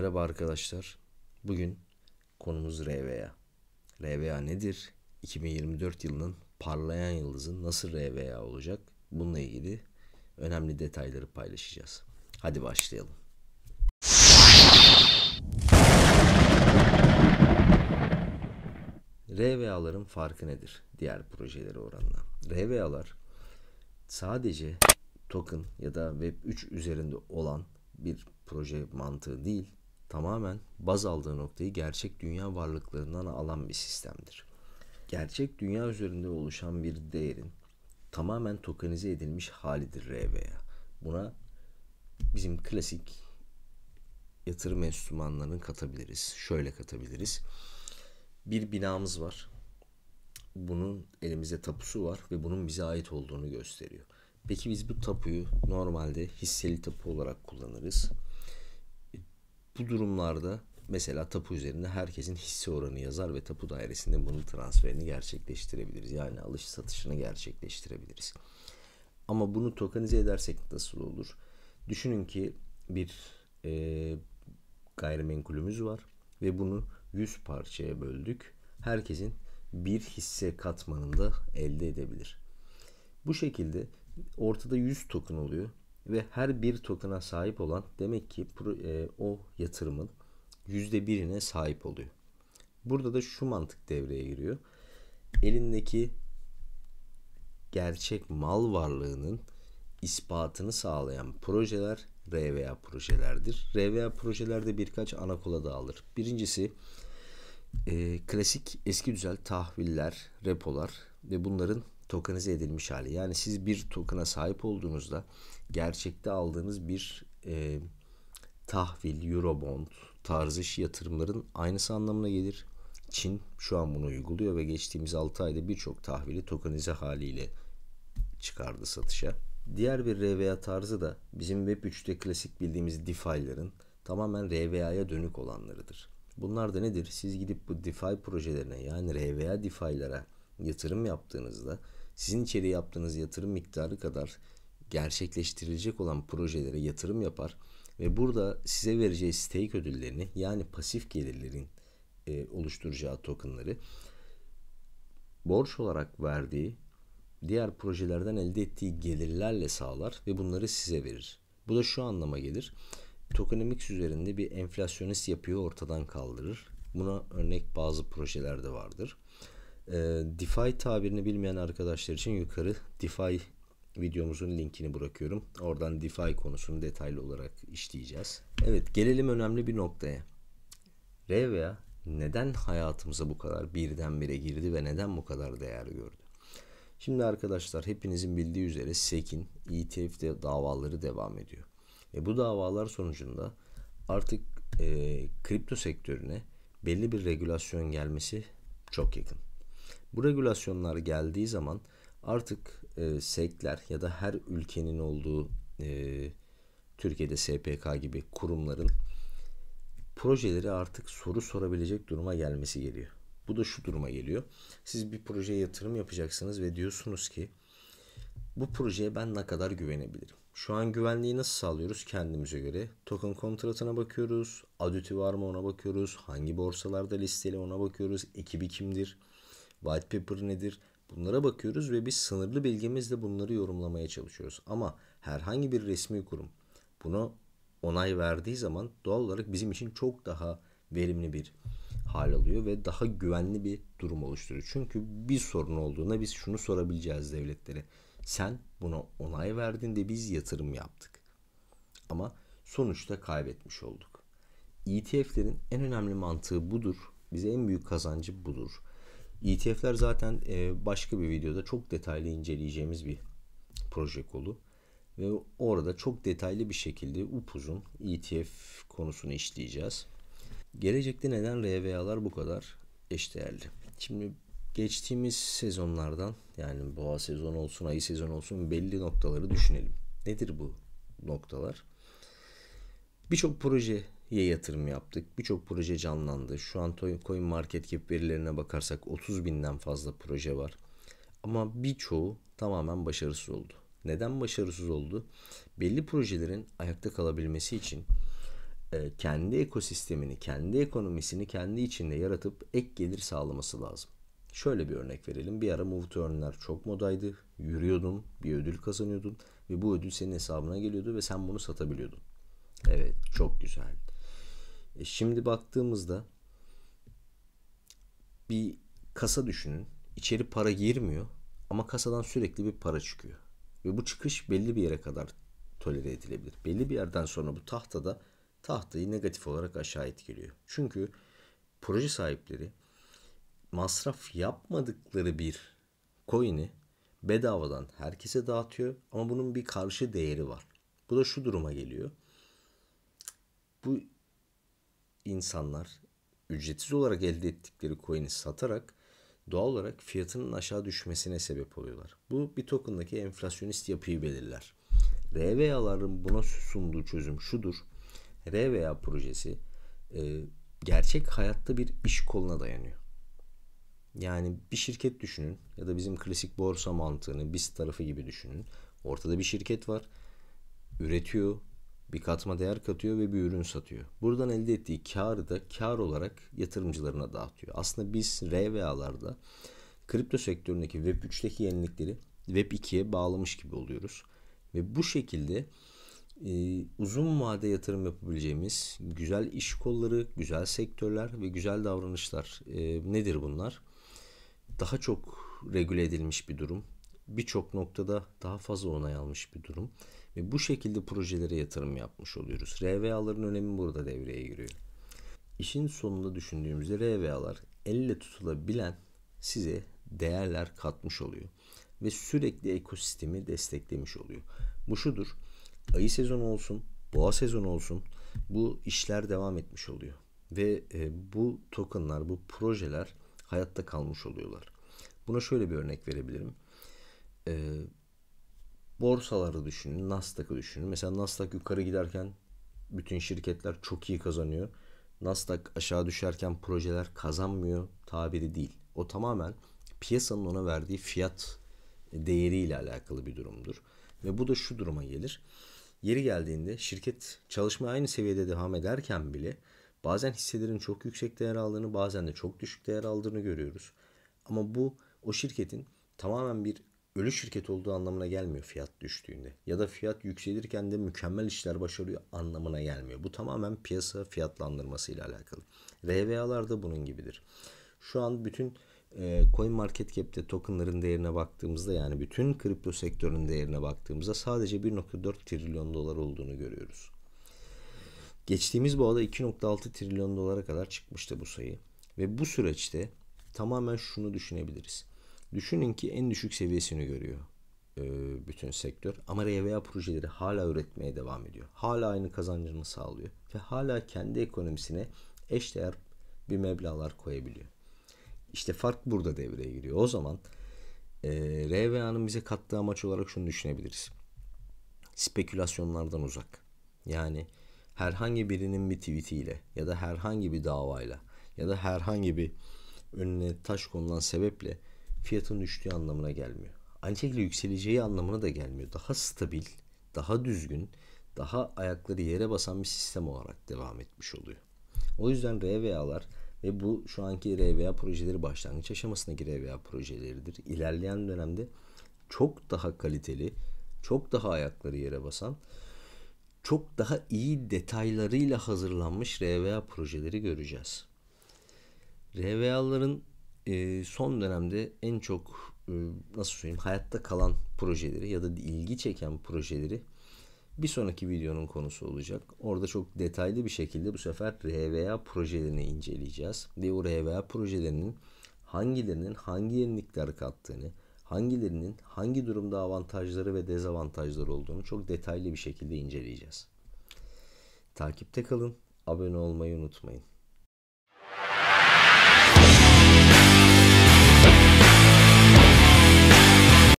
Merhaba arkadaşlar. Bugün konumuz RVA. RVA nedir? 2024 yılının parlayan yıldızı nasıl RVA olacak? Bununla ilgili önemli detayları paylaşacağız. Hadi başlayalım. RVA'ların farkı nedir diğer projelere oranla? RVA'lar sadece token ya da Web3 üzerinde olan bir proje mantığı değil, tamamen baz aldığı noktayı gerçek dünya varlıklarından alan bir sistemdir. Gerçek dünya üzerinde oluşan bir değerin tamamen tokenize edilmiş halidir RVA. Buna bizim klasik yatırım enstrümanlarını katabiliriz. Şöyle katabiliriz. Bir binamız var. Bunun elimizde tapusu var ve bunun bize ait olduğunu gösteriyor. Peki biz bu tapuyu normalde hisseli tapu olarak kullanırız. Bu durumlarda mesela tapu üzerinde herkesin hisse oranı yazar ve tapu dairesinde bunun transferini gerçekleştirebiliriz. Yani alış satışını gerçekleştirebiliriz. Ama bunu tokenize edersek nasıl olur? Düşünün ki bir e, gayrimenkulümüz var ve bunu 100 parçaya böldük. Herkesin bir hisse katmanında elde edebilir. Bu şekilde ortada 100 token oluyor ve her bir token'a sahip olan demek ki e, o yatırımın %1'ine sahip oluyor. Burada da şu mantık devreye giriyor. Elindeki gerçek mal varlığının ispatını sağlayan projeler RVA projelerdir. RVA projelerde birkaç ana kola dağılır. Birincisi e, klasik eski düzel tahviller, repolar ve bunların tokenize edilmiş hali. Yani siz bir token'a sahip olduğunuzda gerçekte aldığınız bir e, tahvil, eurobond tarzı yatırımların aynısı anlamına gelir. Çin şu an bunu uyguluyor ve geçtiğimiz 6 ayda birçok tahvili tokenize haliyle çıkardı satışa. Diğer bir RWA tarzı da bizim Web3'te klasik bildiğimiz DeFi'lerin tamamen RWA'ya dönük olanlarıdır. Bunlar da nedir? Siz gidip bu DeFi projelerine yani RWA DeFi'lara yatırım yaptığınızda sizin içeriye yaptığınız yatırım miktarı kadar gerçekleştirilecek olan projelere yatırım yapar ve burada size vereceği stake ödüllerini yani pasif gelirlerin e, oluşturacağı tokenları borç olarak verdiği diğer projelerden elde ettiği gelirlerle sağlar ve bunları size verir. Bu da şu anlama gelir. Tokenomics üzerinde bir enflasyonist yapıyı ortadan kaldırır. Buna örnek bazı projelerde vardır. Ee, DeFi tabirini bilmeyen arkadaşlar için yukarı DeFi videomuzun linkini bırakıyorum. Oradan DeFi konusunu detaylı olarak işleyeceğiz. Evet gelelim önemli bir noktaya. Revia neden hayatımıza bu kadar birdenbire girdi ve neden bu kadar değer gördü? Şimdi arkadaşlar hepinizin bildiği üzere SEC'in ETF'de davaları devam ediyor. E bu davalar sonucunda artık e, kripto sektörüne belli bir regülasyon gelmesi çok yakın. Bu regülasyonlar geldiği zaman artık e, SEK'ler ya da her ülkenin olduğu e, Türkiye'de SPK gibi kurumların projeleri artık soru sorabilecek duruma gelmesi geliyor. Bu da şu duruma geliyor. Siz bir projeye yatırım yapacaksınız ve diyorsunuz ki bu projeye ben ne kadar güvenebilirim? Şu an güvenliği nasıl sağlıyoruz kendimize göre? Token kontratına bakıyoruz, adüti var mı ona bakıyoruz, hangi borsalarda listeli ona bakıyoruz, ekibi kimdir? white paper nedir? Bunlara bakıyoruz ve biz sınırlı bilgimizle bunları yorumlamaya çalışıyoruz. Ama herhangi bir resmi kurum bunu onay verdiği zaman doğal olarak bizim için çok daha verimli bir hal alıyor ve daha güvenli bir durum oluşturuyor. Çünkü bir sorun olduğunda biz şunu sorabileceğiz devletlere. Sen buna onay verdin de biz yatırım yaptık. Ama sonuçta kaybetmiş olduk. ETF'lerin en önemli mantığı budur. Bize en büyük kazancı budur. ETF'ler zaten e, başka bir videoda çok detaylı inceleyeceğimiz bir proje kolu. Ve orada çok detaylı bir şekilde upuzun ETF konusunu işleyeceğiz. Gelecekte neden RVA'lar bu kadar eşdeğerli? Şimdi geçtiğimiz sezonlardan yani boğa sezonu olsun ayı sezonu olsun belli noktaları düşünelim. Nedir bu noktalar? Birçok proje ye yatırım yaptık. Birçok proje canlandı. Şu an Coin Market Cap verilerine bakarsak 30 binden fazla proje var. Ama birçoğu tamamen başarısız oldu. Neden başarısız oldu? Belli projelerin ayakta kalabilmesi için e, kendi ekosistemini, kendi ekonomisini kendi içinde yaratıp ek gelir sağlaması lazım. Şöyle bir örnek verelim. Bir ara move to çok modaydı. Yürüyordun, bir ödül kazanıyordun ve bu ödül senin hesabına geliyordu ve sen bunu satabiliyordun. Evet, çok güzeldi. E şimdi baktığımızda bir kasa düşünün. İçeri para girmiyor ama kasadan sürekli bir para çıkıyor. Ve bu çıkış belli bir yere kadar tolere edilebilir. Belli bir yerden sonra bu tahtada tahtayı negatif olarak aşağı etkiliyor. Çünkü proje sahipleri masraf yapmadıkları bir coin'i bedavadan herkese dağıtıyor ama bunun bir karşı değeri var. Bu da şu duruma geliyor. Bu insanlar ücretsiz olarak elde ettikleri coin'i satarak doğal olarak fiyatının aşağı düşmesine sebep oluyorlar. Bu bir tokendaki enflasyonist yapıyı belirler. RVA'ların buna sunduğu çözüm şudur. RVA projesi e, gerçek hayatta bir iş koluna dayanıyor. Yani bir şirket düşünün ya da bizim klasik borsa mantığını biz tarafı gibi düşünün. Ortada bir şirket var. Üretiyor, bir katma değer katıyor ve bir ürün satıyor. Buradan elde ettiği karı da kar olarak yatırımcılarına dağıtıyor. Aslında biz RVA'larda kripto sektöründeki Web 3'teki yenilikleri Web 2'ye bağlamış gibi oluyoruz. Ve bu şekilde e, uzun vade yatırım yapabileceğimiz güzel iş kolları, güzel sektörler ve güzel davranışlar e, nedir bunlar? Daha çok regüle edilmiş bir durum birçok noktada daha fazla onay almış bir durum. Ve bu şekilde projelere yatırım yapmış oluyoruz. RVA'ların önemi burada devreye giriyor. İşin sonunda düşündüğümüzde RVA'lar elle tutulabilen size değerler katmış oluyor. Ve sürekli ekosistemi desteklemiş oluyor. Bu şudur. Ayı sezonu olsun, boğa sezonu olsun bu işler devam etmiş oluyor. Ve e, bu tokenlar, bu projeler hayatta kalmış oluyorlar. Buna şöyle bir örnek verebilirim e, borsaları düşünün, Nasdaq'ı düşünün. Mesela Nasdaq yukarı giderken bütün şirketler çok iyi kazanıyor. Nasdaq aşağı düşerken projeler kazanmıyor tabiri değil. O tamamen piyasanın ona verdiği fiyat değeriyle alakalı bir durumdur. Ve bu da şu duruma gelir. Yeri geldiğinde şirket çalışma aynı seviyede devam ederken bile bazen hisselerin çok yüksek değer aldığını bazen de çok düşük değer aldığını görüyoruz. Ama bu o şirketin tamamen bir ölü şirket olduğu anlamına gelmiyor fiyat düştüğünde. Ya da fiyat yükselirken de mükemmel işler başarıyor anlamına gelmiyor. Bu tamamen piyasa fiyatlandırması ile alakalı. RVA'lar da bunun gibidir. Şu an bütün e, coin market cap'te tokenların değerine baktığımızda yani bütün kripto sektörünün değerine baktığımızda sadece 1.4 trilyon dolar olduğunu görüyoruz. Geçtiğimiz bu boğada 2.6 trilyon dolara kadar çıkmıştı bu sayı. Ve bu süreçte tamamen şunu düşünebiliriz. Düşünün ki en düşük seviyesini görüyor e, bütün sektör ama RVA projeleri hala üretmeye devam ediyor. Hala aynı kazancını sağlıyor ve hala kendi ekonomisine eşdeğer bir meblalar koyabiliyor. İşte fark burada devreye giriyor. O zaman e, RVA'nın bize kattığı amaç olarak şunu düşünebiliriz. Spekülasyonlardan uzak. Yani herhangi birinin bir tweetiyle ya da herhangi bir davayla ya da herhangi bir önüne taş konulan sebeple fiyatın düştüğü anlamına gelmiyor. Aynı şekilde yükseleceği anlamına da gelmiyor. Daha stabil, daha düzgün, daha ayakları yere basan bir sistem olarak devam etmiş oluyor. O yüzden RVA'lar ve bu şu anki RVA projeleri başlangıç aşamasındaki RVA projeleridir. İlerleyen dönemde çok daha kaliteli, çok daha ayakları yere basan, çok daha iyi detaylarıyla hazırlanmış RVA projeleri göreceğiz. RVA'ların e, son dönemde en çok e, nasıl söyleyeyim hayatta kalan projeleri ya da ilgi çeken projeleri bir sonraki videonun konusu olacak. Orada çok detaylı bir şekilde bu sefer RVA projelerini inceleyeceğiz. Ve o RVA projelerinin hangilerinin hangi yenilikler kattığını, hangilerinin hangi durumda avantajları ve dezavantajları olduğunu çok detaylı bir şekilde inceleyeceğiz. Takipte kalın, abone olmayı unutmayın.